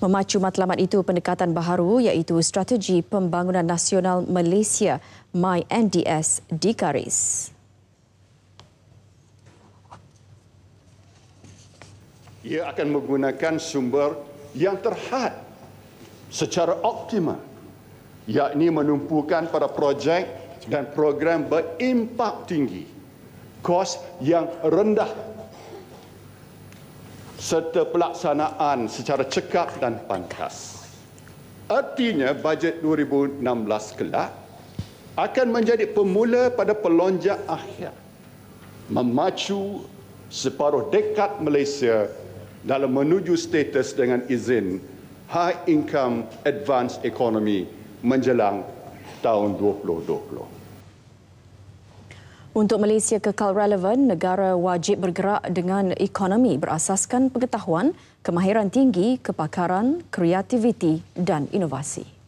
Memacu matlamat itu pendekatan baharu iaitu Strategi Pembangunan Nasional Malaysia MyNDS di Karis. Ia akan menggunakan sumber yang terhad secara optimal yakni menumpukan pada projek dan program berimpak tinggi kos yang rendah serta pelaksanaan secara cekap dan pantas. Artinya bajet 2016 kelak akan menjadi pemula pada pelonjak akhir memacu separuh dekad Malaysia dalam menuju status dengan izin High Income Advanced Economy menjelang tahun 2020. Untuk Malaysia kekal relevan, negara wajib bergerak dengan ekonomi berasaskan pengetahuan, kemahiran tinggi, kepakaran, kreativiti dan inovasi.